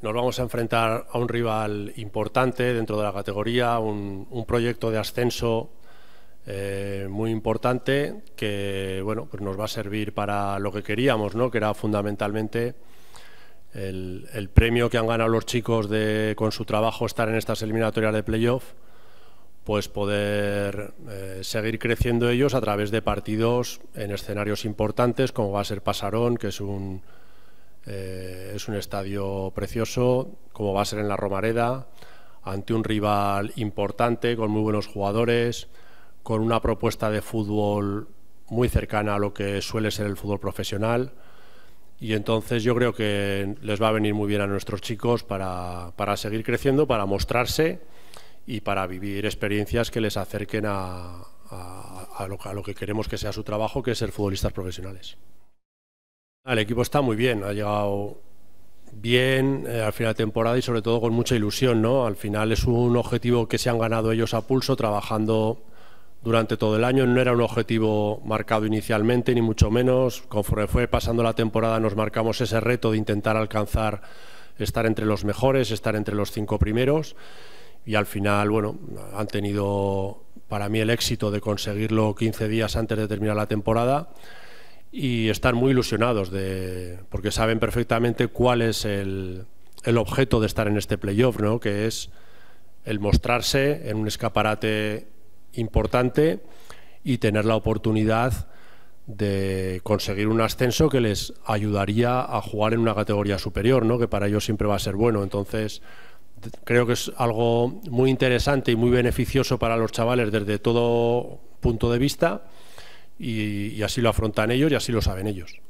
nos vamos a enfrentar a un rival importante dentro de la categoría, un, proyecto de ascenso eh, muy importante que bueno, pues nos va a servir para lo que queríamos, ¿no? que era fundamentalmente el, premio que han ganado los chicos de, con su trabajo estar en estas eliminatorias de playoff, pues poder eh, seguir creciendo ellos a través de partidos en escenarios importantes, como va a ser Pasarón, que es un eh, es un estadio precioso, como va a ser en la Romareda, ante un rival importante, con muy buenos jugadores, con una propuesta de fútbol muy cercana a lo que suele ser el fútbol profesional. Y entonces yo creo que les va a venir muy bien a nuestros chicos para, seguir creciendo, para mostrarse y para vivir experiencias que les acerquen a, lo, a lo que queremos que sea su trabajo, que es ser futbolistas profesionales. Ah, el equipo está muy bien, ha llegado bien eh, al final de temporada y sobre todo con mucha ilusión, ¿no? Al final es un objetivo que se han ganado ellos a pulso trabajando durante todo el año. No era un objetivo marcado inicialmente, ni mucho menos. Conforme fue pasando la temporada nos marcamos ese reto de intentar alcanzar estar entre los mejores, estar entre los cinco primeros. Y al final, bueno, han tenido para mí el éxito de conseguirlo 15 días antes de terminar la temporada y están muy ilusionados de, porque saben perfectamente cuál es el, objeto de estar en este playoff, ¿no? que es el mostrarse en un escaparate importante y tener la oportunidad de conseguir un ascenso que les ayudaría a jugar en una categoría superior, ¿no? que para ellos siempre va a ser bueno. Entonces, creo que es algo muy interesante y muy beneficioso para los chavales desde todo punto de vista y, así lo afrontan ellos y así lo saben ellos.